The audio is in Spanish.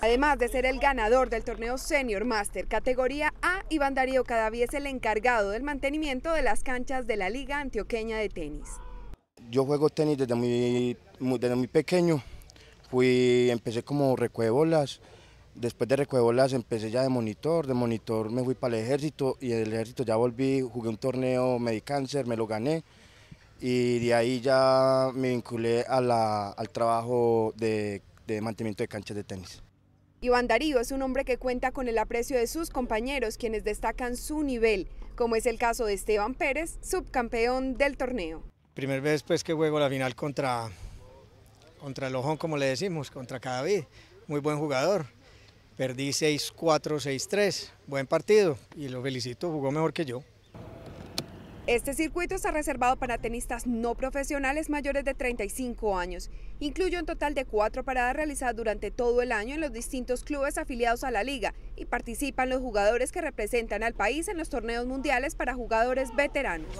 Además de ser el ganador del torneo Senior Master categoría A, Iván Darío Cadaví es el encargado del mantenimiento de las canchas de la Liga Antioqueña de Tenis. Yo juego tenis desde muy, desde muy pequeño, fui, empecé como recuebolas, después de recuebolas empecé ya de monitor, de monitor me fui para el ejército y en el ejército ya volví, jugué un torneo cáncer, me lo gané, y de ahí ya me vinculé al trabajo de, mantenimiento de canchas de tenis. Iván Darío es un hombre que cuenta con el aprecio de sus compañeros, quienes destacan su nivel, como es el caso de Esteban Pérez, subcampeón del torneo. Primer vez pues que juego la final contra, contra el Ojón, como le decimos, contra Cadavid, muy buen jugador. Perdí 6-4, 6-3, buen partido y lo felicito, jugó mejor que yo. Este circuito está reservado para tenistas no profesionales mayores de 35 años. Incluye un total de cuatro paradas realizadas durante todo el año en los distintos clubes afiliados a la liga y participan los jugadores que representan al país en los torneos mundiales para jugadores veteranos.